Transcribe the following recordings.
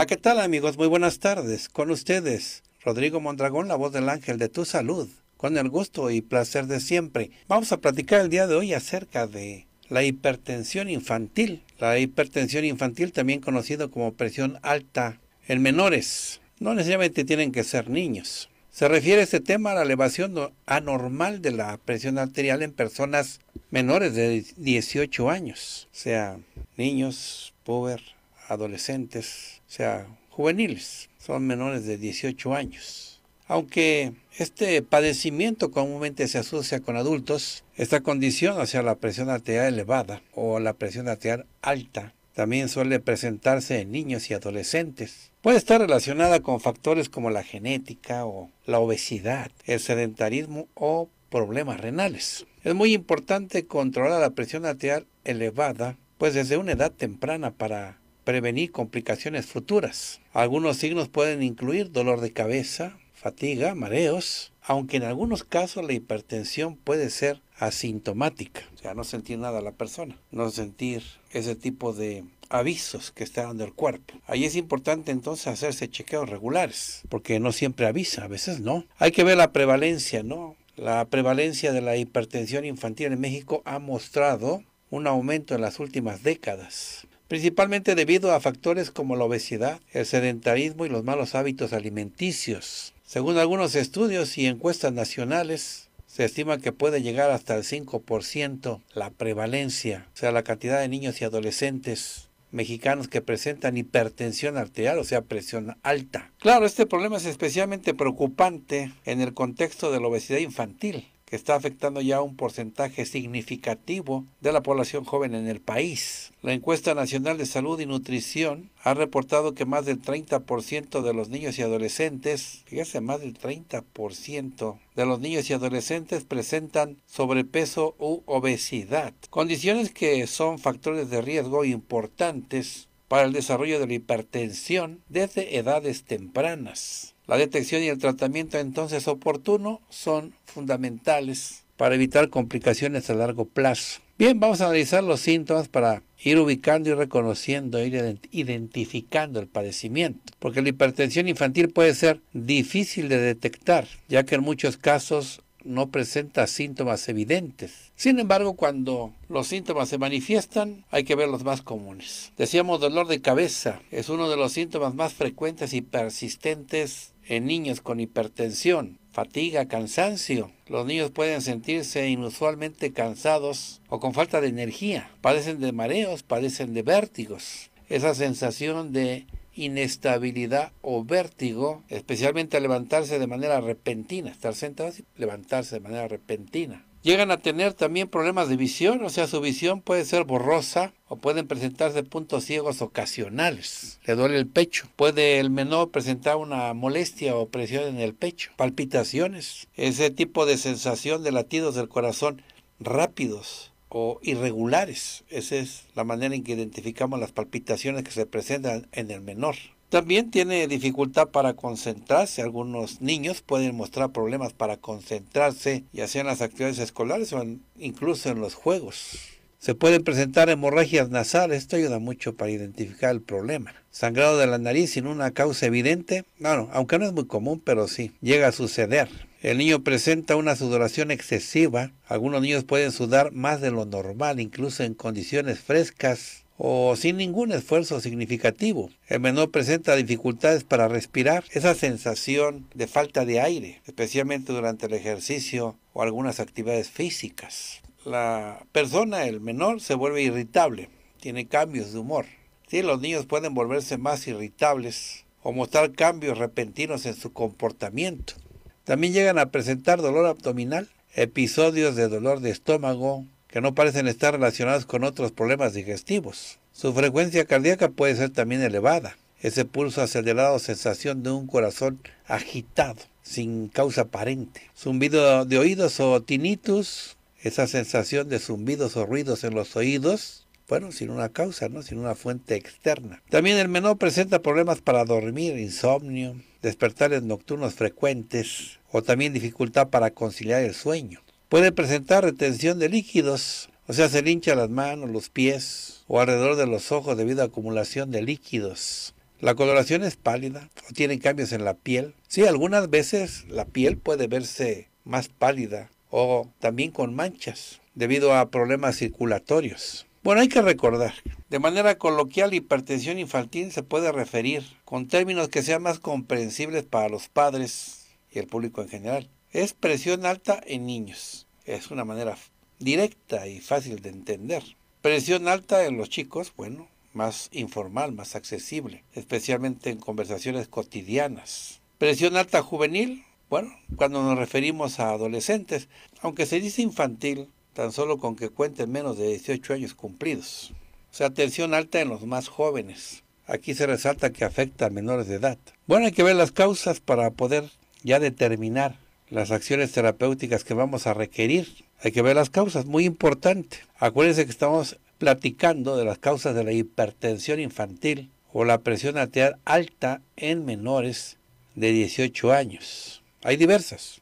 Hola, ¿qué tal amigos? Muy buenas tardes. Con ustedes, Rodrigo Mondragón, la voz del ángel de tu salud. Con el gusto y placer de siempre, vamos a platicar el día de hoy acerca de la hipertensión infantil. La hipertensión infantil también conocida como presión alta en menores. No necesariamente tienen que ser niños. Se refiere este tema a la elevación anormal de la presión arterial en personas menores de 18 años, o sea, niños, pobre, adolescentes, o sea, juveniles, son menores de 18 años. Aunque este padecimiento comúnmente se asocia con adultos, esta condición, hacia la presión arterial elevada o la presión arterial alta, también suele presentarse en niños y adolescentes. Puede estar relacionada con factores como la genética o la obesidad, el sedentarismo o problemas renales. Es muy importante controlar la presión arterial elevada, pues desde una edad temprana para prevenir complicaciones futuras. Algunos signos pueden incluir dolor de cabeza, fatiga, mareos, aunque en algunos casos la hipertensión puede ser asintomática, o sea, no sentir nada la persona, no sentir ese tipo de avisos que está dando el cuerpo. Ahí es importante entonces hacerse chequeos regulares, porque no siempre avisa, a veces no. Hay que ver la prevalencia, ¿no? La prevalencia de la hipertensión infantil en México ha mostrado un aumento en las últimas décadas principalmente debido a factores como la obesidad, el sedentarismo y los malos hábitos alimenticios. Según algunos estudios y encuestas nacionales, se estima que puede llegar hasta el 5% la prevalencia, o sea, la cantidad de niños y adolescentes mexicanos que presentan hipertensión arterial, o sea, presión alta. Claro, este problema es especialmente preocupante en el contexto de la obesidad infantil, que está afectando ya a un porcentaje significativo de la población joven en el país. La encuesta nacional de salud y nutrición ha reportado que más del 30% de los niños y adolescentes, fíjese, más del 30% de los niños y adolescentes presentan sobrepeso u obesidad, condiciones que son factores de riesgo importantes para el desarrollo de la hipertensión desde edades tempranas. La detección y el tratamiento entonces oportuno son fundamentales para evitar complicaciones a largo plazo. Bien, vamos a analizar los síntomas para ir ubicando y reconociendo, ir identificando el padecimiento, porque la hipertensión infantil puede ser difícil de detectar, ya que en muchos casos no presenta síntomas evidentes. Sin embargo, cuando los síntomas se manifiestan, hay que ver los más comunes. Decíamos dolor de cabeza, es uno de los síntomas más frecuentes y persistentes en niños con hipertensión, fatiga, cansancio. Los niños pueden sentirse inusualmente cansados o con falta de energía. Padecen de mareos, padecen de vértigos. Esa sensación de inestabilidad o vértigo, especialmente al levantarse de manera repentina, estar sentados y levantarse de manera repentina llegan a tener también problemas de visión, o sea, su visión puede ser borrosa o pueden presentarse puntos ciegos ocasionales. Le duele el pecho. Puede el menor presentar una molestia o presión en el pecho, palpitaciones, ese tipo de sensación de latidos del corazón rápidos o irregulares. Esa es la manera en que identificamos las palpitaciones que se presentan en el menor. También tiene dificultad para concentrarse. Algunos niños pueden mostrar problemas para concentrarse, ya sea en las actividades escolares o incluso en los juegos. Se pueden presentar hemorragias nasales, esto ayuda mucho para identificar el problema. Sangrado de la nariz sin una causa evidente, bueno, aunque no es muy común, pero sí, llega a suceder. El niño presenta una sudoración excesiva, algunos niños pueden sudar más de lo normal, incluso en condiciones frescas, o sin ningún esfuerzo significativo. El menor presenta dificultades para respirar, esa sensación de falta de aire, especialmente durante el ejercicio o algunas actividades físicas. La persona, el menor, se vuelve irritable, tiene cambios de humor. Sí, los niños pueden volverse más irritables o mostrar cambios repentinos en su comportamiento. También llegan a presentar dolor abdominal, episodios de dolor de estómago, que no parecen estar relacionados con otros problemas digestivos. Su frecuencia cardíaca puede ser también elevada. Ese pulso acelerado, sensación de un corazón agitado, sin causa aparente. Zumbido de oídos o tinnitus, esa sensación de zumbidos o ruidos en los oídos, bueno, sin una causa, ¿no? sin una fuente externa. También el menor presenta problemas para dormir, insomnio, despertares nocturnos frecuentes o también dificultad para conciliar el sueño. Puede presentar retención de líquidos, o sea, se hincha las manos, los pies o alrededor de los ojos debido a acumulación de líquidos. La coloración es pálida o tienen cambios en la piel. Sí, algunas veces la piel puede verse más pálida o también con manchas debido a problemas circulatorios. Bueno, hay que recordar, de manera coloquial, hipertensión infantil se puede referir con términos que sean más comprensibles para los padres y el público en general es presión alta en niños. Es una manera directa y fácil de entender. Presión alta en los chicos, bueno, más informal, más accesible, especialmente en conversaciones cotidianas. Presión alta juvenil, bueno, cuando nos referimos a adolescentes, aunque se dice infantil, tan solo con que cuenten menos de 18 años cumplidos. O sea, tensión alta en los más jóvenes. Aquí se resalta que afecta a menores de edad. Bueno, hay que ver las causas para poder ya determinar las acciones terapéuticas que vamos a requerir. Hay que ver las causas, muy importante. Acuérdense que estamos platicando de las causas de la hipertensión infantil o la presión arterial alta en menores de 18 años. Hay diversas.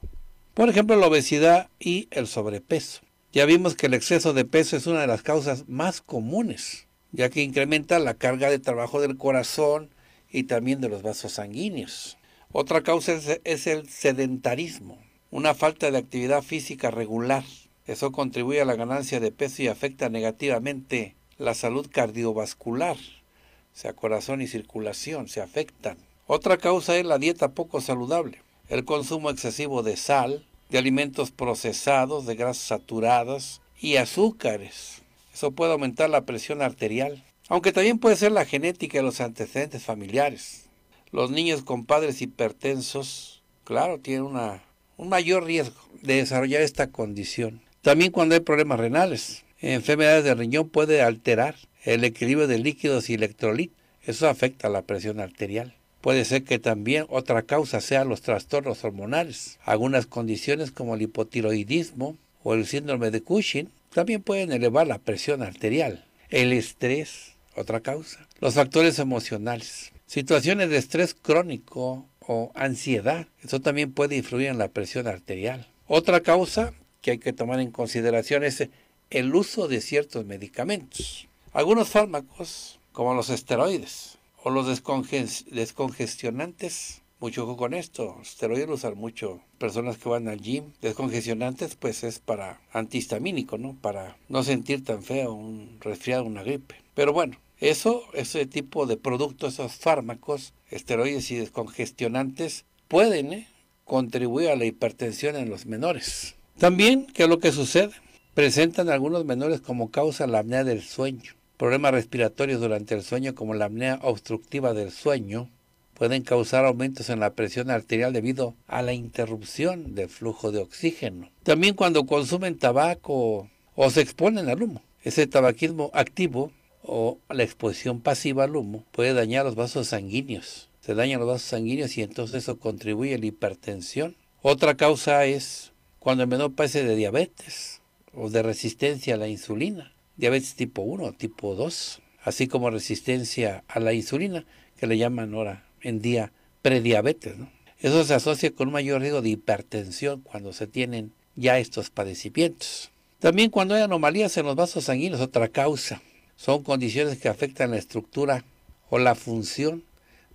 Por ejemplo, la obesidad y el sobrepeso. Ya vimos que el exceso de peso es una de las causas más comunes, ya que incrementa la carga de trabajo del corazón y también de los vasos sanguíneos. Otra causa es, el sedentarismo, una falta de actividad física regular. Eso contribuye a la ganancia de peso y afecta negativamente la salud cardiovascular, o sea, corazón y circulación se afectan. Otra causa es la dieta poco saludable, el consumo excesivo de sal, de alimentos procesados, de grasas saturadas y azúcares. Eso puede aumentar la presión arterial, aunque también puede ser la genética y los antecedentes familiares. Los niños con padres hipertensos, claro, tienen una, un mayor riesgo de desarrollar esta condición. También cuando hay problemas renales, enfermedades de riñón puede alterar el equilibrio de líquidos y electrolitos. Eso afecta la presión arterial. Puede ser que también otra causa sean los trastornos hormonales. Algunas condiciones como el hipotiroidismo o el síndrome de Cushing también pueden elevar la presión arterial. El estrés, otra causa. Los factores emocionales. Situaciones de estrés crónico o ansiedad, eso también puede influir en la presión arterial. Otra causa que hay que tomar en consideración es el uso de ciertos medicamentos. Algunos fármacos, como los esteroides o los descongestionantes, mucho ojo con esto, esteroides lo usan mucho personas que van al gym, descongestionantes pues es para antihistamínico, ¿no? Para no sentir tan feo un resfriado, una gripe. Pero bueno, eso, ese tipo de productos, esos fármacos, esteroides y descongestionantes, pueden eh, contribuir a la hipertensión en los menores. También, ¿qué es lo que sucede? Presentan algunos menores como causa la apnea del sueño. Problemas respiratorios durante el sueño como la apnea obstructiva del sueño pueden causar aumentos en la presión arterial debido a la interrupción del flujo de oxígeno. También cuando consumen tabaco o se exponen al humo. Ese tabaquismo activo o la exposición pasiva al humo puede dañar los vasos sanguíneos. Se dañan los vasos sanguíneos y entonces eso contribuye a la hipertensión. Otra causa es cuando el menor padece de diabetes o de resistencia a la insulina, diabetes tipo 1, tipo 2, así como resistencia a la insulina, que le llaman ahora en día prediabetes. Eso se asocia con un mayor riesgo de hipertensión cuando se tienen ya estos padecimientos. También cuando hay anomalías en los vasos sanguíneos, otra causa son condiciones que afectan la estructura o la función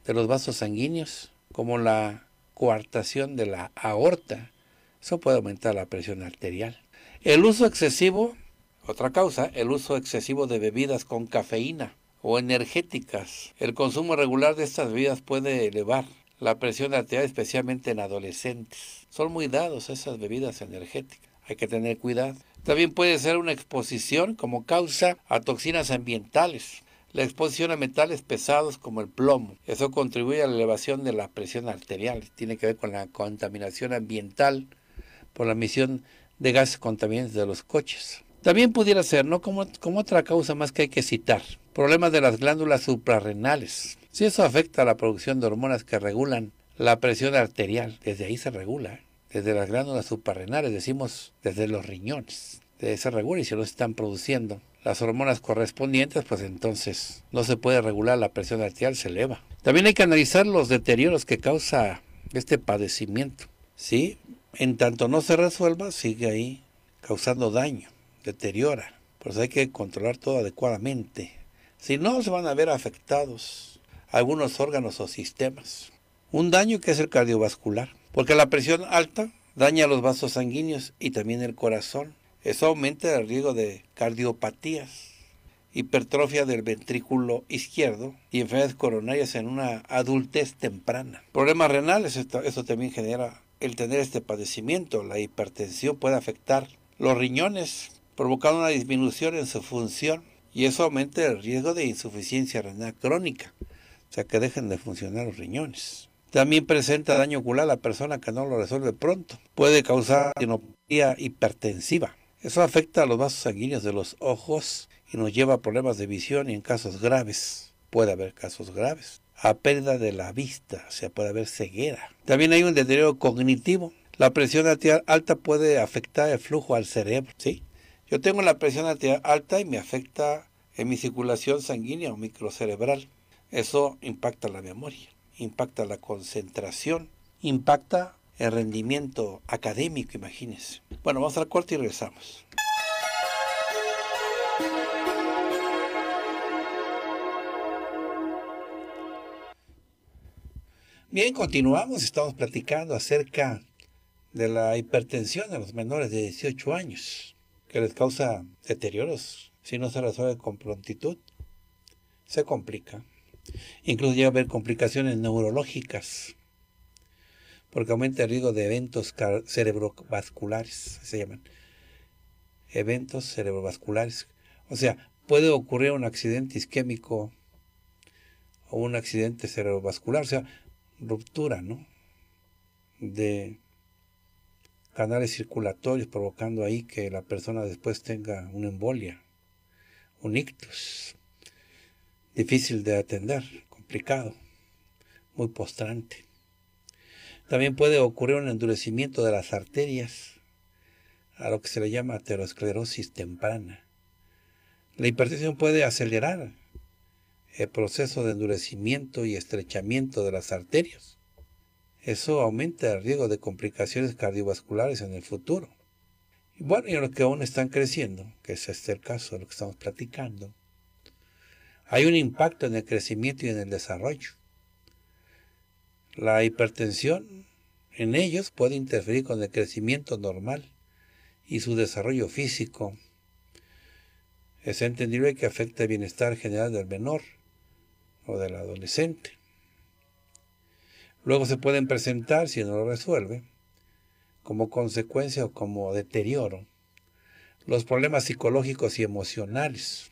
de los vasos sanguíneos, como la coartación de la aorta. Eso puede aumentar la presión arterial. El uso excesivo, otra causa, el uso excesivo de bebidas con cafeína o energéticas. El consumo regular de estas bebidas puede elevar la presión arterial, especialmente en adolescentes. Son muy dados esas bebidas energéticas. Hay que tener cuidado. También puede ser una exposición como causa a toxinas ambientales. La exposición a metales pesados como el plomo. Eso contribuye a la elevación de la presión arterial. Tiene que ver con la contaminación ambiental por la emisión de gases contaminantes de los coches. También pudiera ser, ¿no? Como, como otra causa más que hay que citar. Problemas de las glándulas suprarrenales. Si eso afecta a la producción de hormonas que regulan la presión arterial, desde ahí se regula desde las glándulas suprarrenales, decimos desde los riñones. De esa regula y si no están produciendo las hormonas correspondientes, pues entonces no se puede regular la presión arterial, se eleva. También hay que analizar los deterioros que causa este padecimiento. ¿sí? En tanto no se resuelva, sigue ahí causando daño, deteriora. pues hay que controlar todo adecuadamente. Si no, se van a ver afectados algunos órganos o sistemas. Un daño que es el cardiovascular, porque la presión alta daña los vasos sanguíneos y también el corazón. Eso aumenta el riesgo de cardiopatías, hipertrofia del ventrículo izquierdo y enfermedades coronarias en una adultez temprana. Problemas renales, eso también genera el tener este padecimiento. La hipertensión puede afectar los riñones, provocando una disminución en su función y eso aumenta el riesgo de insuficiencia renal crónica, o sea que dejen de funcionar los riñones. También presenta daño ocular a la persona que no lo resuelve pronto. Puede causar retinopatía hipertensiva. Eso afecta a los vasos sanguíneos de los ojos y nos lleva a problemas de visión y en casos graves. Puede haber casos graves. A pérdida de la vista, o sea, puede haber ceguera. También hay un deterioro cognitivo. La presión arterial alta puede afectar el flujo al cerebro, ¿sí? Yo tengo la presión arterial alta y me afecta en mi circulación sanguínea o microcerebral. Eso impacta la memoria impacta la concentración, impacta el rendimiento académico, imagínense. Bueno, vamos al corte y regresamos. Bien, continuamos, estamos platicando acerca de la hipertensión en los menores de 18 años, que les causa deterioros si no se resuelve con prontitud. Se complica. Incluso llega a haber complicaciones neurológicas, porque aumenta el riesgo de eventos cerebrovasculares, se llaman. Eventos cerebrovasculares. O sea, puede ocurrir un accidente isquémico o un accidente cerebrovascular, o sea, ruptura, ¿no? De canales circulatorios, provocando ahí que la persona después tenga una embolia, un ictus difícil de atender, complicado, muy postrante. También puede ocurrir un endurecimiento de las arterias, a lo que se le llama aterosclerosis temprana. La hipertensión puede acelerar el proceso de endurecimiento y estrechamiento de las arterias. Eso aumenta el riesgo de complicaciones cardiovasculares en el futuro. Y bueno, y en los que aún están creciendo, que es este el caso de lo que estamos platicando, hay un impacto en el crecimiento y en el desarrollo. La hipertensión en ellos puede interferir con el crecimiento normal y su desarrollo físico. Es entendible que afecta el bienestar general del menor o del adolescente. Luego se pueden presentar, si no lo resuelve, como consecuencia o como deterioro, los problemas psicológicos y emocionales.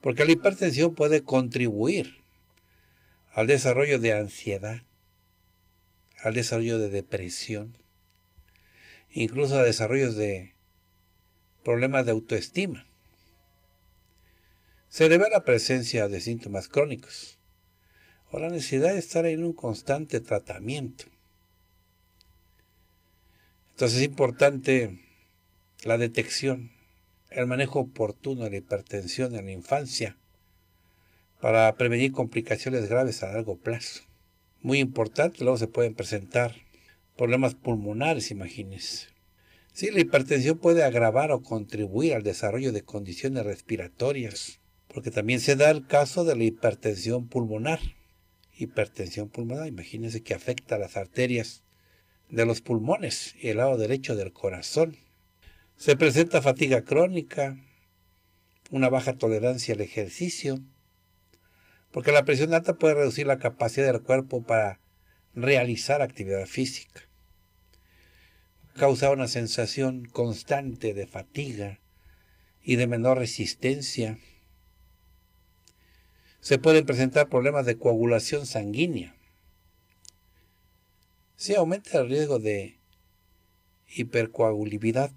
Porque la hipertensión puede contribuir al desarrollo de ansiedad, al desarrollo de depresión, incluso a desarrollos de problemas de autoestima. Se debe a la presencia de síntomas crónicos o la necesidad de estar en un constante tratamiento. Entonces es importante la detección, el manejo oportuno de la hipertensión en la infancia para prevenir complicaciones graves a largo plazo. Muy importante, luego se pueden presentar problemas pulmonares, imagínense. Sí, la hipertensión puede agravar o contribuir al desarrollo de condiciones respiratorias, porque también se da el caso de la hipertensión pulmonar. Hipertensión pulmonar, imagínense que afecta a las arterias de los pulmones y el lado derecho del corazón se presenta fatiga crónica, una baja tolerancia al ejercicio, porque la presión alta puede reducir la capacidad del cuerpo para realizar actividad física. Causa una sensación constante de fatiga y de menor resistencia. Se pueden presentar problemas de coagulación sanguínea. Se aumenta el riesgo de hipercoagulabilidad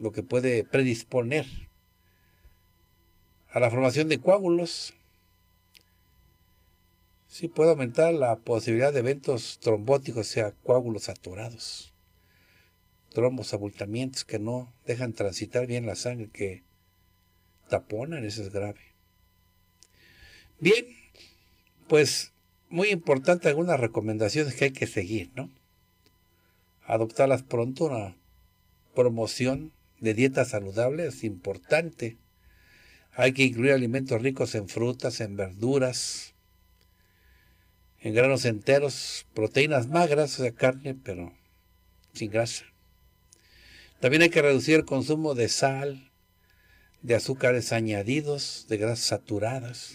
lo que puede predisponer a la formación de coágulos. Sí puede aumentar la posibilidad de eventos trombóticos, o sea, coágulos saturados, trombos, abultamientos que no dejan transitar bien la sangre, que taponan, eso es grave. Bien, pues muy importante algunas recomendaciones que hay que seguir, ¿no? Adoptarlas pronto, una promoción de dieta saludable es importante. Hay que incluir alimentos ricos en frutas, en verduras, en granos enteros, proteínas magras o de carne, pero sin grasa. También hay que reducir el consumo de sal, de azúcares añadidos, de grasas saturadas.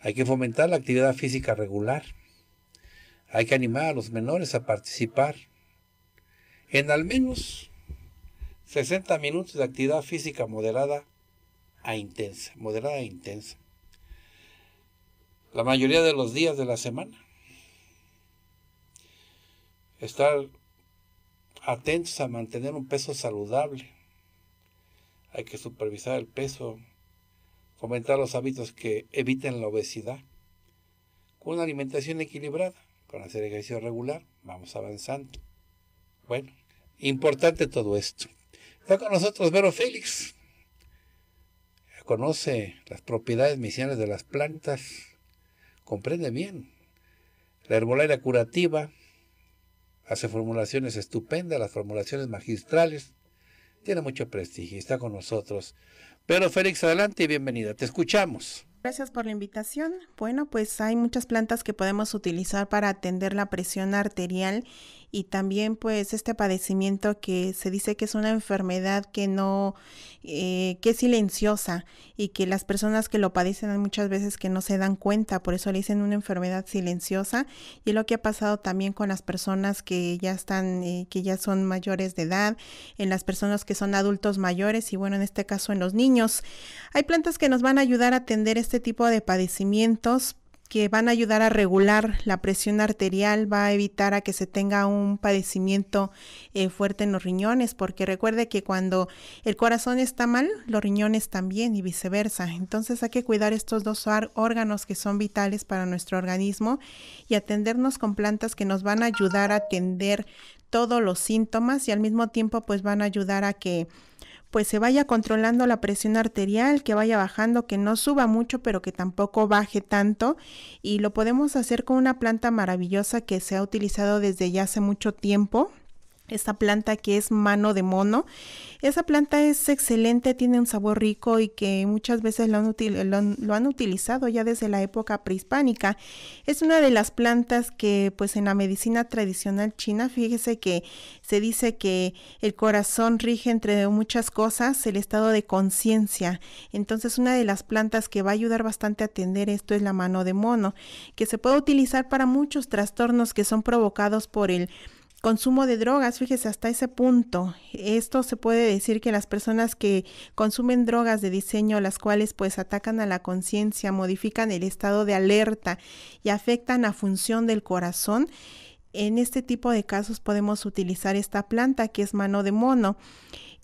Hay que fomentar la actividad física regular. Hay que animar a los menores a participar en al menos 60 minutos de actividad física moderada a intensa, moderada a intensa. La mayoría de los días de la semana. Estar atentos a mantener un peso saludable. Hay que supervisar el peso, fomentar los hábitos que eviten la obesidad. Con una alimentación equilibrada, con hacer ejercicio regular, vamos avanzando. Bueno, importante todo esto. Está con nosotros Vero Félix. Conoce las propiedades misiones de las plantas. Comprende bien. La herbolaria curativa. Hace formulaciones estupendas, las formulaciones magistrales. Tiene mucho prestigio. Está con nosotros. Vero Félix, adelante y bienvenida. Te escuchamos. Gracias por la invitación. Bueno, pues hay muchas plantas que podemos utilizar para atender la presión arterial y también pues este padecimiento que se dice que es una enfermedad que no, eh, que es silenciosa y que las personas que lo padecen muchas veces que no se dan cuenta, por eso le dicen una enfermedad silenciosa y lo que ha pasado también con las personas que ya están, eh, que ya son mayores de edad, en las personas que son adultos mayores y bueno, en este caso en los niños. Hay plantas que nos van a ayudar a atender este este tipo de padecimientos que van a ayudar a regular la presión arterial, va a evitar a que se tenga un padecimiento eh, fuerte en los riñones, porque recuerde que cuando el corazón está mal, los riñones también y viceversa. Entonces hay que cuidar estos dos órganos que son vitales para nuestro organismo y atendernos con plantas que nos van a ayudar a atender todos los síntomas y al mismo tiempo pues van a ayudar a que pues se vaya controlando la presión arterial, que vaya bajando, que no suba mucho, pero que tampoco baje tanto. Y lo podemos hacer con una planta maravillosa que se ha utilizado desde ya hace mucho tiempo, esta planta que es mano de mono. Esa planta es excelente, tiene un sabor rico y que muchas veces lo han, utilizado ya desde la época prehispánica. Es una de las plantas que pues en la medicina tradicional china, fíjese que se dice que el corazón rige entre muchas cosas el estado de conciencia. Entonces una de las plantas que va a ayudar bastante a atender esto es la mano de mono, que se puede utilizar para muchos trastornos que son provocados por el Consumo de drogas, fíjese, hasta ese punto. Esto se puede decir que las personas que consumen drogas de diseño, las cuales pues atacan a la conciencia, modifican el estado de alerta y afectan a función del corazón, en este tipo de casos podemos utilizar esta planta que es mano de mono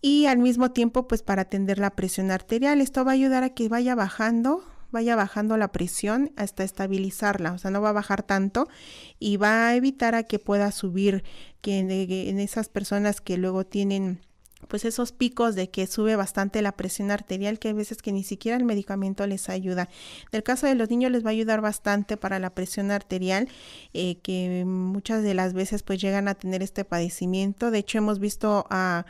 y al mismo tiempo pues para atender la presión arterial. Esto va a ayudar a que vaya bajando vaya bajando la presión hasta estabilizarla, o sea, no va a bajar tanto y va a evitar a que pueda subir que eh, en, esas personas que luego tienen pues esos picos de que sube bastante la presión arterial que hay veces que ni siquiera el medicamento les ayuda. En el caso de los niños les va a ayudar bastante para la presión arterial eh, que muchas de las veces pues llegan a tener este padecimiento. De hecho hemos visto a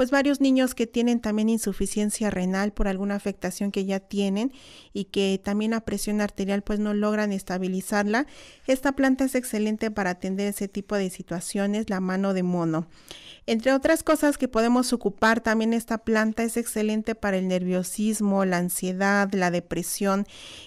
pues varios niños que tienen también insuficiencia renal por alguna afectación que ya tienen y que también la presión arterial pues no logran estabilizarla. Esta planta es excelente para atender ese tipo de situaciones, la mano de mono. Entre otras cosas que podemos ocupar, también esta planta es excelente para el nerviosismo, la ansiedad, la depresión,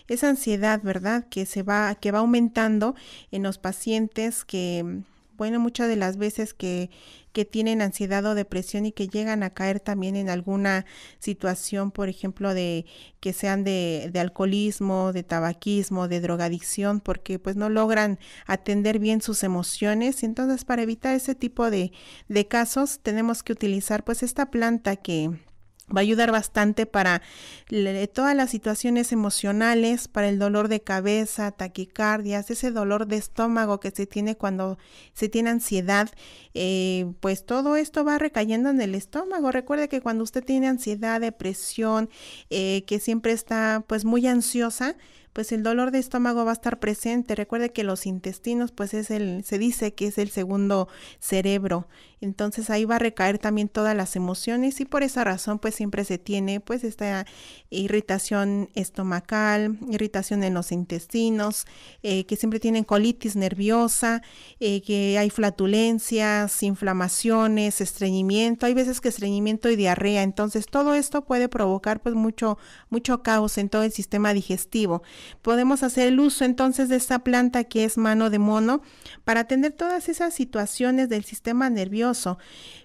esa ansiedad, ¿verdad? Que se va, que va aumentando en los pacientes que bueno, muchas de las veces que, que tienen ansiedad o depresión y que llegan a caer también en alguna situación, por ejemplo, de que sean de, de alcoholismo, de tabaquismo, de drogadicción, porque pues no logran atender bien sus emociones. Entonces, para evitar ese tipo de, de casos, tenemos que utilizar pues esta planta que va a ayudar bastante para todas las situaciones emocionales, para el dolor de cabeza, taquicardias, ese dolor de estómago que se tiene cuando se tiene ansiedad, eh, pues todo esto va recayendo en el estómago. Recuerde que cuando usted tiene ansiedad, depresión, eh, que siempre está pues muy ansiosa, pues el dolor de estómago va a estar presente. Recuerde que los intestinos, pues es el, se dice que es el segundo cerebro. Entonces ahí va a recaer también todas las emociones y por esa razón, pues siempre se tiene pues esta irritación estomacal, irritación en los intestinos, eh, que siempre tienen colitis nerviosa, eh, que hay flatulencias, inflamaciones, estreñimiento. Hay veces que estreñimiento y diarrea. Entonces todo esto puede provocar pues mucho, mucho caos en todo el sistema digestivo. Podemos hacer el uso entonces de esta planta que es mano de mono para atender todas esas situaciones del sistema nervioso.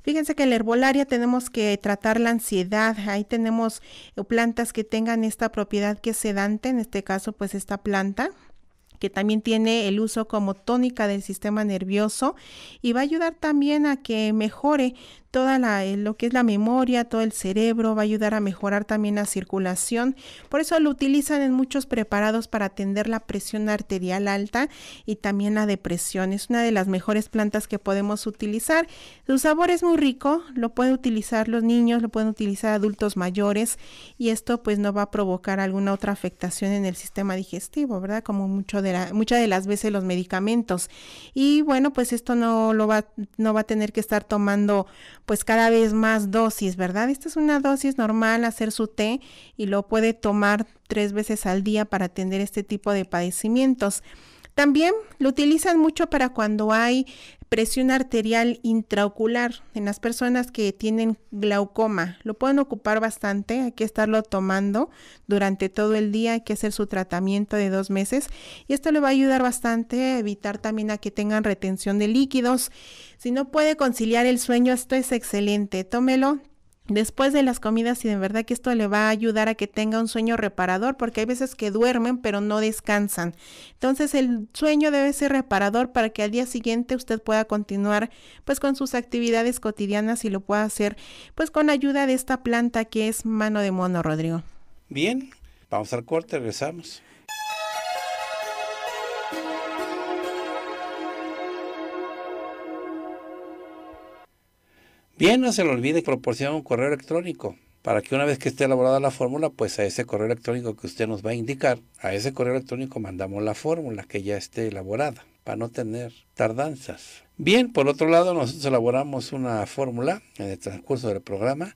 Fíjense que en la herbolaria tenemos que tratar la ansiedad. Ahí tenemos eh, plantas que tengan esta propiedad que es sedante, en este caso pues esta planta que también tiene el uso como tónica del sistema nervioso y va a ayudar también a que mejore toda la, eh, lo que es la memoria, todo el cerebro, va a ayudar a mejorar también la circulación. Por eso lo utilizan en muchos preparados para atender la presión arterial alta y también la depresión. Es una de las mejores plantas que podemos utilizar. Su sabor es muy rico, lo pueden utilizar los niños, lo pueden utilizar adultos mayores y esto pues no va a provocar alguna otra afectación en el sistema digestivo, ¿verdad? Como mucho de muchas de las veces los medicamentos. Y bueno, pues esto no lo va, no va a tener que estar tomando pues cada vez más dosis, ¿verdad? Esta es una dosis normal, hacer su té y lo puede tomar tres veces al día para atender este tipo de padecimientos. También lo utilizan mucho para cuando hay presión arterial intraocular en las personas que tienen glaucoma. Lo pueden ocupar bastante, hay que estarlo tomando durante todo el día, hay que hacer su tratamiento de dos meses y esto le va a ayudar bastante a evitar también a que tengan retención de líquidos. Si no puede conciliar el sueño, esto es excelente, tómelo después de las comidas y de verdad que esto le va a ayudar a que tenga un sueño reparador porque hay veces que duermen pero no descansan. Entonces el sueño debe ser reparador para que al día siguiente usted pueda continuar pues con sus actividades cotidianas y lo pueda hacer pues con ayuda de esta planta que es mano de mono, Rodrigo. Bien, vamos al corte, regresamos. Bien, no se le olvide proporcionar un correo electrónico para que una vez que esté elaborada la fórmula, pues a ese correo electrónico que usted nos va a indicar, a ese correo electrónico mandamos la fórmula que ya esté elaborada para no tener tardanzas. Bien, por otro lado, nosotros elaboramos una fórmula en el transcurso del programa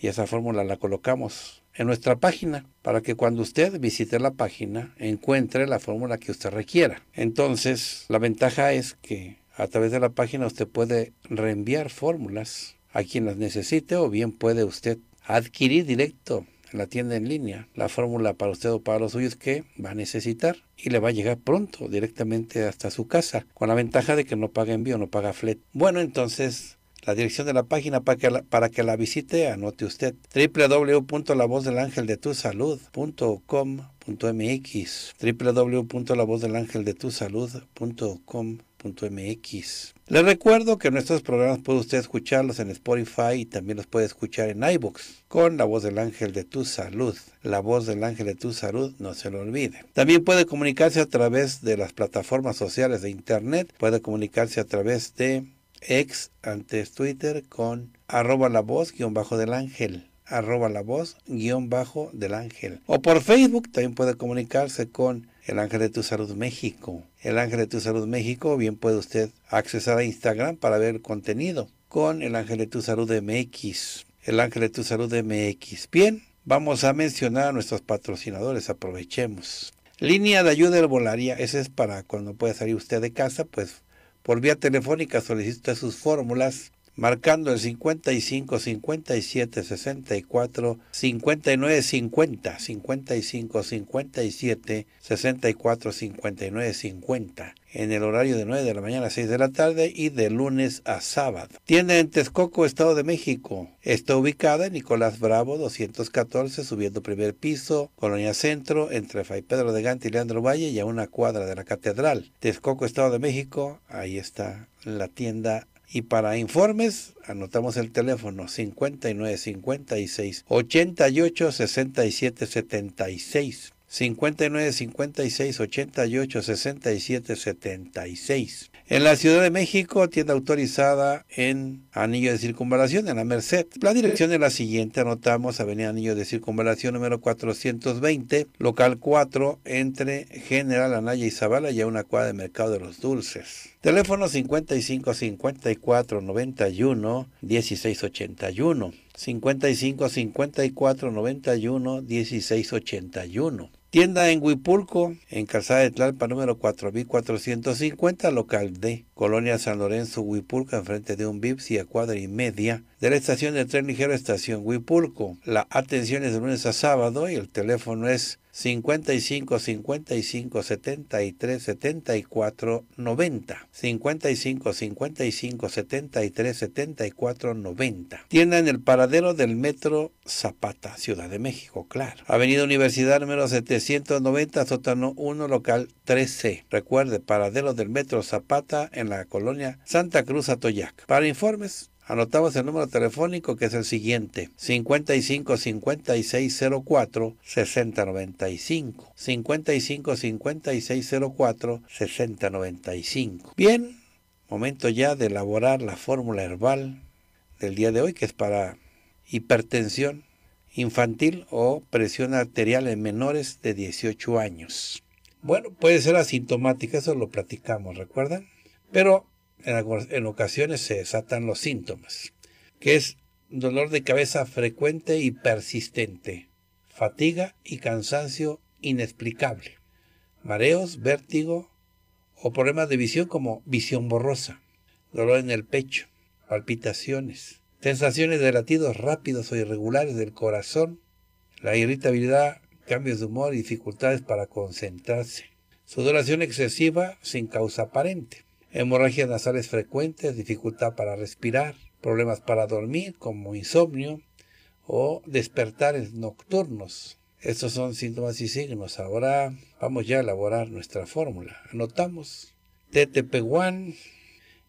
y esa fórmula la colocamos en nuestra página para que cuando usted visite la página encuentre la fórmula que usted requiera. Entonces, la ventaja es que a través de la página usted puede reenviar fórmulas a quien las necesite o bien puede usted adquirir directo en la tienda en línea la fórmula para usted o para los suyos que va a necesitar y le va a llegar pronto directamente hasta su casa con la ventaja de que no paga envío, no paga flete. Bueno, entonces la dirección de la página para que la, para que la visite, anote usted www.lavozdelangeldetusalud.com.mx www.lavozdelangeldetusalud.com mx. Les recuerdo que nuestros programas puede usted escucharlos en Spotify y también los puede escuchar en iBooks con La Voz del Ángel de Tu Salud. La Voz del Ángel de Tu Salud, no se lo olvide. También puede comunicarse a través de las plataformas sociales de Internet, puede comunicarse a través de ex antes Twitter con arroba la voz guión bajo del ángel arroba la voz guión bajo del ángel o por Facebook también puede comunicarse con el Ángel de tu Salud México. El Ángel de tu Salud México, bien puede usted accesar a Instagram para ver el contenido con el Ángel de tu Salud MX. El Ángel de tu Salud MX. Bien, vamos a mencionar a nuestros patrocinadores, aprovechemos. Línea de ayuda herbolaria, ese es para cuando pueda salir usted de casa, pues por vía telefónica solicita sus fórmulas marcando el 55 57 64 59 50 55 57 64 59 50 en el horario de 9 de la mañana a 6 de la tarde y de lunes a sábado. Tienda en Texcoco, Estado de México. Está ubicada en Nicolás Bravo 214, subiendo primer piso, Colonia Centro, entre Fay Pedro de Gante y Leandro Valle y a una cuadra de la Catedral. Texcoco, Estado de México, ahí está la tienda y para informes, anotamos el teléfono 59 56 88 67 76. 59 56 88 67 76. En la Ciudad de México, tienda autorizada en Anillo de Circunvalación, en la Merced. La dirección es la siguiente, anotamos Avenida Anillo de Circunvalación número 420, local 4, entre General Anaya y Zavala y a una cuadra de Mercado de los Dulces. Teléfono 55 54 91 16 81. 55 54 91 16 81. Tienda en Huipulco, en Calzada de Tlalpa número 4450, local de Colonia San Lorenzo, Huipulco, enfrente de un Vips a cuadra y media de la estación de tren ligero Estación Huipulco. La atención es de lunes a sábado y el teléfono es 55 55 73 74 90 55 55 73 74 90 tienda en el paradero del metro Zapata Ciudad de México claro Avenida Universidad número 790 sótano 1 local 13 recuerde paradero del metro Zapata en la colonia Santa Cruz Atoyac para informes Anotamos el número telefónico que es el siguiente, 55 5604 6095. 55 5604 6095. Bien, momento ya de elaborar la fórmula herbal del día de hoy que es para hipertensión infantil o presión arterial en menores de 18 años. Bueno, puede ser asintomática, eso lo platicamos, ¿recuerdan? Pero en, ocasiones se desatan los síntomas, que es dolor de cabeza frecuente y persistente, fatiga y cansancio inexplicable, mareos, vértigo o problemas de visión como visión borrosa, dolor en el pecho, palpitaciones, sensaciones de latidos rápidos o irregulares del corazón, la irritabilidad, cambios de humor y dificultades para concentrarse, sudoración excesiva sin causa aparente hemorragias nasales frecuentes, dificultad para respirar, problemas para dormir como insomnio o despertares nocturnos. Estos son síntomas y signos. Ahora vamos ya a elaborar nuestra fórmula. Anotamos TTP-1,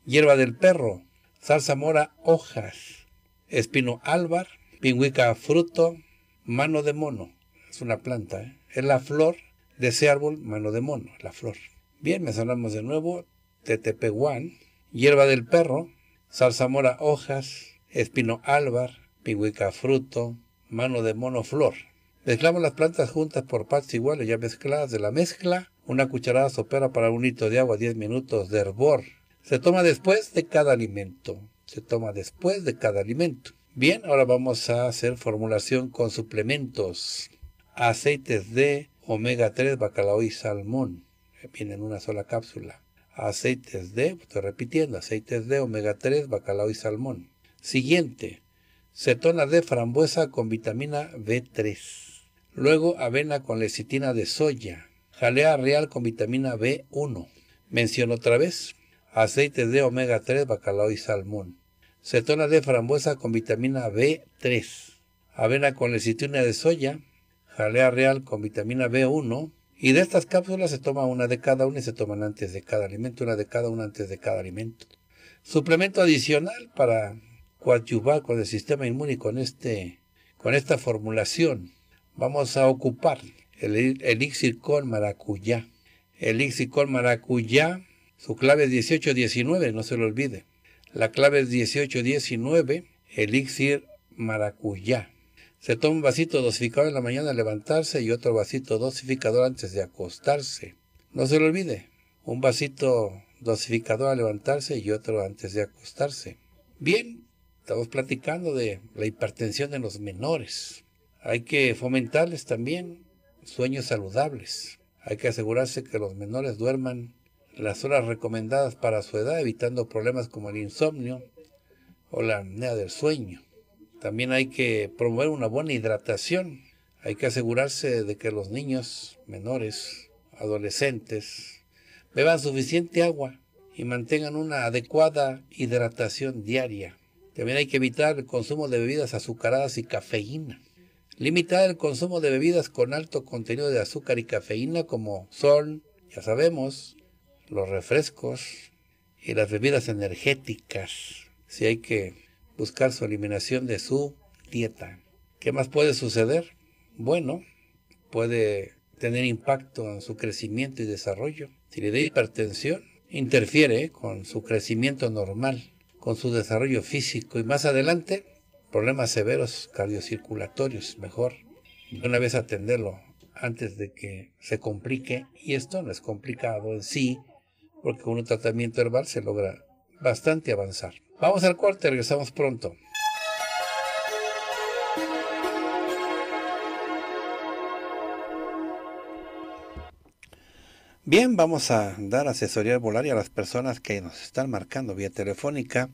hierba del perro, salsa mora hojas, espino álvar, pingüica fruto, mano de mono. Es una planta, ¿eh? es la flor de ese árbol mano de mono, la flor. Bien, mencionamos de nuevo TTP1, hierba del perro, salsamora hojas, espino álvar, pigüica fruto, mano de mono flor. Mezclamos las plantas juntas por partes iguales ya mezcladas de la mezcla, una cucharada sopera para un litro de agua, 10 minutos de hervor. Se toma después de cada alimento. Se toma después de cada alimento. Bien, ahora vamos a hacer formulación con suplementos. Aceites de omega 3, bacalao y salmón. vienen en una sola cápsula aceites de, estoy pues, repitiendo, aceites de omega 3, bacalao y salmón. Siguiente, cetona de frambuesa con vitamina B3. Luego avena con lecitina de soya. Jalea real con vitamina B1. Menciono otra vez, aceites de omega 3, bacalao y salmón. Cetona de frambuesa con vitamina B3. Avena con lecitina de soya. Jalea real con vitamina B1 y de estas cápsulas se toma una de cada una y se toman antes de cada alimento, una de cada una antes de cada alimento. Suplemento adicional para coadyuvar con el sistema inmune con, este, con esta formulación. Vamos a ocupar el elixir con maracuyá. Elixir con maracuyá, su clave es 18-19, no se lo olvide. La clave es 1819, elixir maracuyá. Se toma un vasito dosificador en la mañana al levantarse y otro vasito dosificador antes de acostarse. No se lo olvide, un vasito dosificador al levantarse y otro antes de acostarse. Bien, estamos platicando de la hipertensión en los menores. Hay que fomentarles también sueños saludables. Hay que asegurarse que los menores duerman las horas recomendadas para su edad, evitando problemas como el insomnio o la apnea del sueño. También hay que promover una buena hidratación. Hay que asegurarse de que los niños menores, adolescentes, beban suficiente agua y mantengan una adecuada hidratación diaria. También hay que evitar el consumo de bebidas azucaradas y cafeína. Limitar el consumo de bebidas con alto contenido de azúcar y cafeína como son, ya sabemos, los refrescos y las bebidas energéticas. Si hay que buscar su eliminación de su dieta. ¿Qué más puede suceder? Bueno, puede tener impacto en su crecimiento y desarrollo. Si le da hipertensión, interfiere con su crecimiento normal, con su desarrollo físico y más adelante problemas severos cardiocirculatorios, mejor una vez atenderlo antes de que se complique y esto no es complicado en sí porque con un tratamiento herbal se logra bastante avanzar. Vamos al corte, regresamos pronto. Bien, vamos a dar asesoría y a las personas que nos están marcando vía telefónica.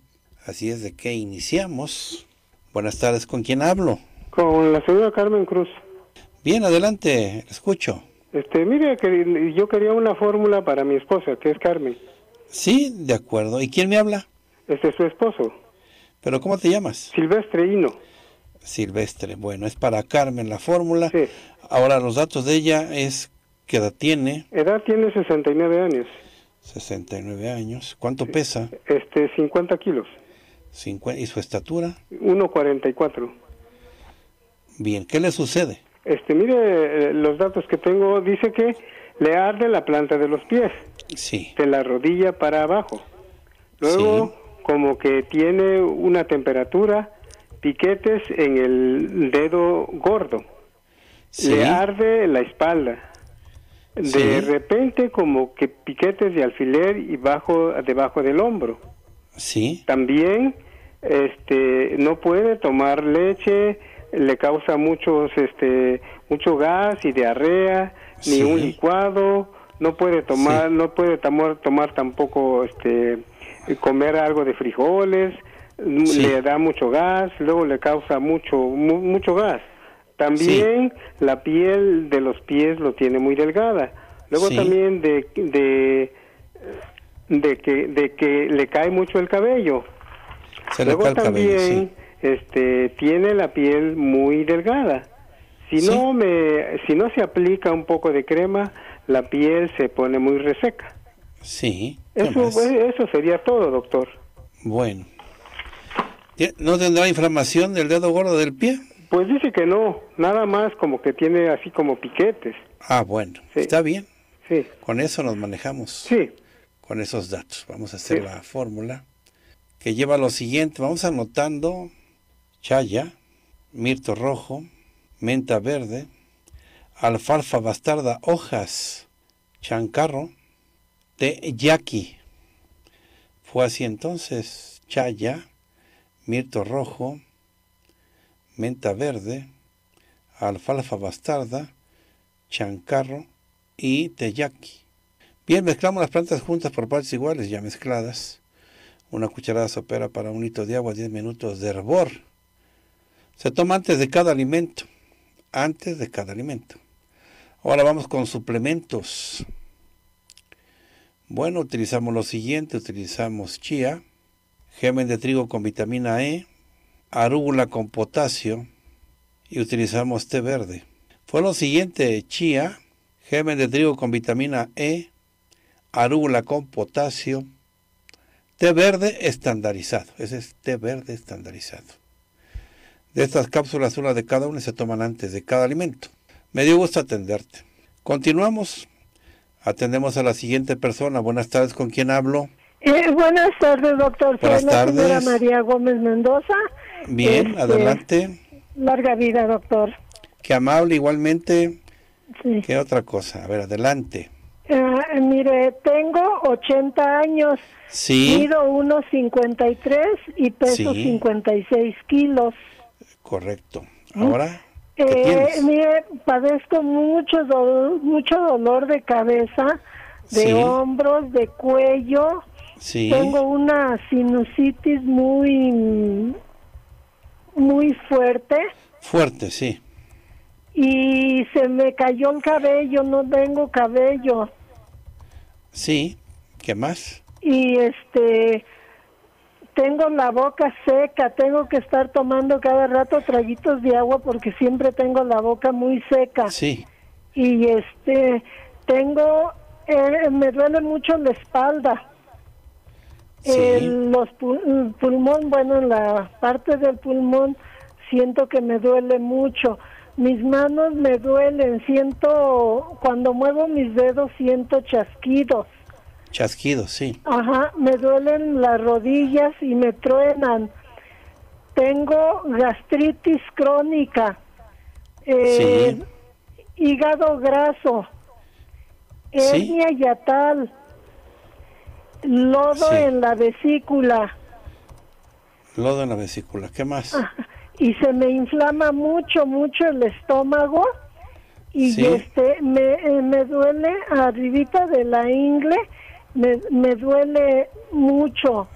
Así es de que iniciamos. Buenas tardes, ¿con quién hablo? Con la señora Carmen Cruz. Bien, adelante, escucho. Este, mire, yo quería una fórmula para mi esposa, que es Carmen. Sí, de acuerdo. ¿Y quién me habla? Este es su esposo. ¿Pero cómo te llamas? Silvestre Hino. Silvestre, bueno, es para Carmen la fórmula. Sí. Ahora los datos de ella es qué edad tiene. Edad tiene 69 años. 69 años. ¿Cuánto pesa? Este, 50 kilos. ¿Y su estatura? 1,44. Bien, ¿qué le sucede? Este, mire, eh, los datos que tengo, dice que le arde la planta de los pies. Sí. De la rodilla para abajo. Luego como que tiene una temperatura, piquetes en el dedo gordo, le arde la espalda. De repente como que piquetes de alfiler y bajo debajo del hombro. Sí. También este no puede tomar leche, le causa muchos este mucho gas y diarrea, ni un licuado, no puede tomar no puede tomar tampoco este eh, comer algo de frijoles, mm, le da mucho gas, luego le causa mucho, mucho gas. También la piel de los pies lo tiene muy delgada. Luego también de, de, de, que, de que le cae mucho el cabello. luego también este, tiene la piel muy delgada. Si no me, si no se aplica un poco de crema, la piel se pone muy reseca. Sí. Pues, eso, sería todo, doctor. Bueno. ¿No tendrá inflamación del dedo gordo del pie? Pues dice que no, nada más como que tiene así como piquetes. Ah, bueno, está bien. Sí. Con eso nos manejamos. Sí. Con esos datos. Vamos a hacer la fórmula que lleva lo siguiente. Vamos anotando chaya, mirto rojo, menta verde, alfalfa bastarda, hojas, chancarro, de Fue así entonces Chaya, Mirto Rojo, Menta Verde, Alfalfa Bastarda, Chancarro y Teyaki. Bien, mezclamos las plantas juntas por partes iguales, ya mezcladas. Una cucharada sopera para un litro de agua, 10 minutos de hervor. Se toma antes de cada alimento. Antes de cada alimento. Ahora vamos con suplementos. Bueno, utilizamos lo siguiente, utilizamos chía, gemen de trigo con vitamina E, arúgula con potasio y utilizamos té verde. Fue lo siguiente, chía, gemen de trigo con vitamina E, arúgula con potasio, té verde estandarizado. Ese es té verde estandarizado. De estas cápsulas, una de cada una se toman antes de cada alimento. Me dio gusto atenderte. Continuamos. Atendemos a la siguiente persona. Buenas tardes, ¿con quién hablo? Eh, buenas tardes, doctor. Buenas Soy tardes. María Gómez Mendoza. Bien, este, adelante. Larga vida, doctor. Qué amable, igualmente. Sí. ¿Qué otra cosa? A ver, adelante. Ah, mire, tengo 80 años. Sí. Mido 1,53 y peso 56 kilos. Correcto. ¿Ahora? Eh, mire, padezco mucho, mucho dolor de cabeza, de hombros, de cuello. Sí. Tengo una sinusitis muy, muy fuerte. Fuerte, sí. Y se me cayó el cabello, no tengo cabello. Sí, ¿qué más? Y este, tengo la boca seca, tengo que estar tomando cada rato traguitos de agua porque siempre tengo la boca muy seca. Sí. Y este, tengo, eh, me duele mucho la espalda. Sí. los mm, pulmón, bueno, la parte del pulmón siento que me duele mucho. Mis manos me duelen, siento, cuando muevo mis dedos siento chasquidos chasquido sí. Ajá, me duelen las rodillas y me truenan. Tengo gastritis crónica. Eh, sí. Hígado graso. Hernia sí. yatal. Lodo en la vesícula. Lodo en la vesícula, ¿qué más? Y se me inflama mucho, mucho el estómago y este me, eh, me, duele arribita de la ingle me, duele mucho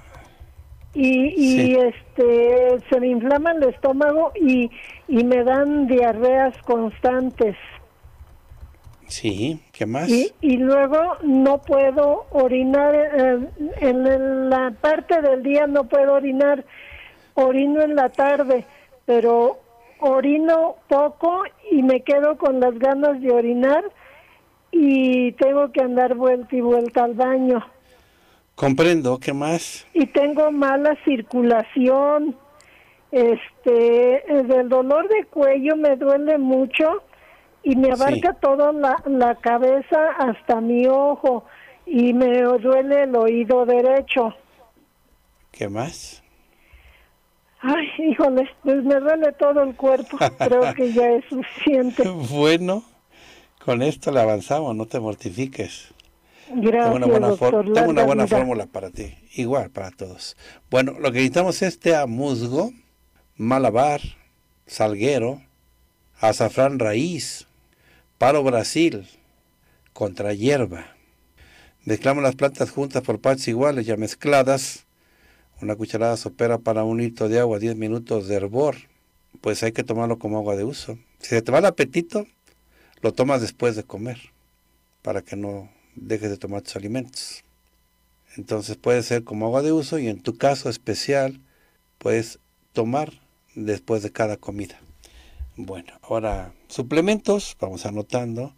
y, este se me inflama el estómago y, y me dan diarreas constantes. Sí, ¿qué más? Y, luego no puedo orinar, eh, en la parte del día no puedo orinar, orino en la tarde, pero orino poco y me quedo con las ganas de orinar y tengo que andar vuelta y vuelta al baño. Comprendo, ¿qué más? Y tengo mala circulación. Este, del dolor de cuello me duele mucho y me abarca toda la, la cabeza hasta mi ojo y me duele el oído derecho. ¿Qué más? Ay, híjole, pues me duele todo el cuerpo. Creo que ya es suficiente. Bueno, con esto le avanzamos, no te mortifiques. Gracias, tengo una buena, una buena fórmula para ti, igual para todos. Bueno, lo que necesitamos es este a musgo, malabar, salguero, azafrán raíz, paro brasil, contra hierba. Mezclamos las plantas juntas por partes iguales, ya mezcladas. Una cucharada sopera para un litro de agua, 10 minutos de hervor. Pues hay que tomarlo como agua de uso. Si se te va el apetito, lo tomas después de comer para que no dejes de tomar tus alimentos. Entonces puede ser como agua de uso y en tu caso especial puedes tomar después de cada comida. Bueno, ahora suplementos, vamos anotando.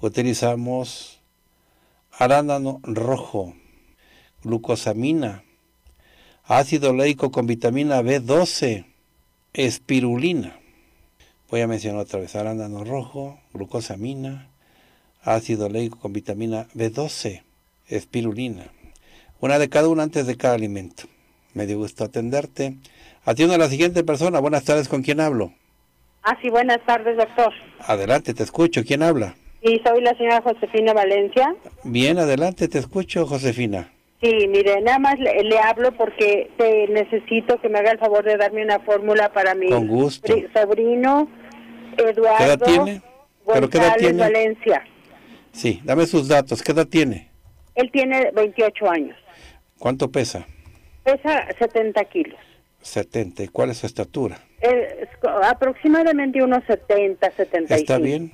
Utilizamos arándano rojo, glucosamina, ácido leico con vitamina B12, espirulina. Voy a mencionar otra vez arándano rojo, glucosamina, ácido leico con vitamina B12, espirulina. Una de cada una antes de cada alimento. Me dio gusto atenderte. Atiendo a la siguiente persona. Buenas tardes, ¿con quién hablo? Ah, sí, buenas tardes, doctor. Adelante, te escucho. ¿Quién habla? Sí, soy la señora Josefina Valencia. Bien, adelante, te escucho, Josefina. Sí, mire, nada más le, hablo porque te necesito que me haga el favor de darme una fórmula para mi Con gusto. sobrino Eduardo ¿Qué edad tiene? ¿Pero qué edad tiene? Valencia. Sí, dame sus datos. ¿Qué edad tiene? Él tiene 28 años. ¿Cuánto pesa? Pesa 70 kilos. 70. ¿Y cuál es su estatura? aproximadamente unos 70, 75. ¿Está bien?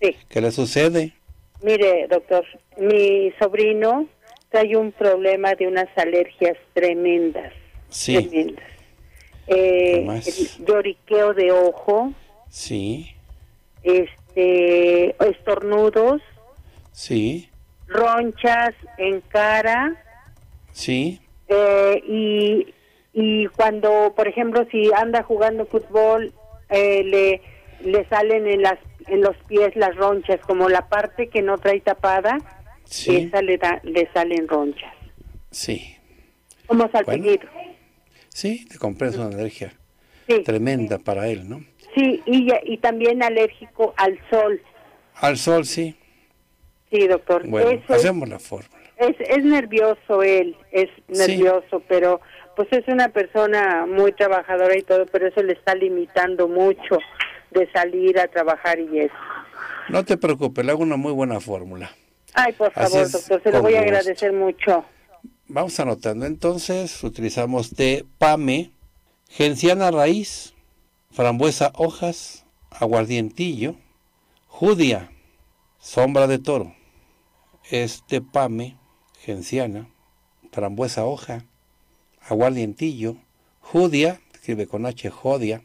Sí. ¿Qué le sucede? Mire, doctor, mi sobrino trae un problema de unas alergias tremendas. Sí. Tremendas. Eh, lloriqueo de ojo, Sí. Este, estornudos. Sí. Ronchas en cara. Sí. Eh, y, cuando, por ejemplo, si anda jugando fútbol, eh, le, salen en, las, en los pies las ronchas, como la parte que no trae tapada, sí. esa le, da, le salen ronchas. Sí. Como salir, sí, te compres una alergia tremenda para él, ¿no? Sí, y, y también alérgico al sol. Al sol, sí. Sí, doctor. Bueno, hacemos la fórmula. Es, nervioso él, es nervioso, pero pues es una persona muy trabajadora y todo, pero eso le está limitando mucho de salir a trabajar y eso. No te preocupes, le hago una muy buena fórmula. Ay, por favor, doctor, se lo voy a agradecer mucho. Vamos anotando entonces, utilizamos T PAME, genciana raíz, frambuesa hojas, aguardientillo, judia, sombra de toro, este pame, genciana, frambuesa hoja, aguardientillo, judía, escribe con H, jodia,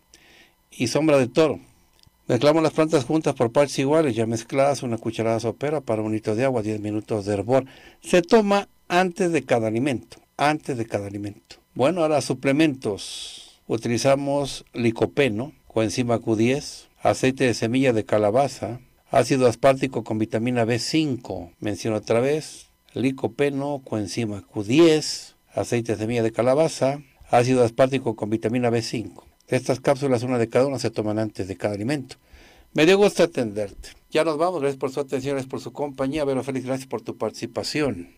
y sombra de toro. Mezclamos las plantas juntas por partes iguales, ya mezcladas, una cucharada sopera para un litro de agua, 10 minutos de hervor. Se toma antes de cada alimento, antes de cada alimento. Bueno, ahora suplementos utilizamos licopeno, coenzima Q10, aceite de semilla de calabaza, ácido aspártico con vitamina B5, menciono otra vez, licopeno, coenzima Q10, aceite de semilla de calabaza, ácido aspártico con vitamina B5. Estas cápsulas, una de cada una, se toman antes de cada alimento. Me dio gusto atenderte. Ya nos vamos. Gracias por su atención, gracias por su compañía. pero feliz gracias por tu participación.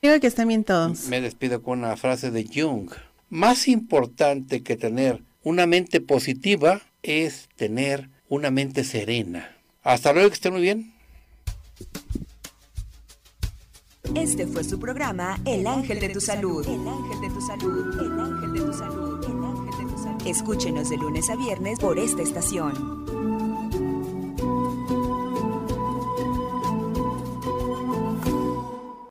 que estén bien todos. Me despido con una frase de Jung. Más importante que tener una mente positiva es tener una mente serena. Hasta luego, que estén muy bien. Este fue su programa El Ángel de tu Salud. El Ángel de tu Salud. El Ángel de El Ángel de tu Salud. Escúchenos de lunes a viernes por esta estación.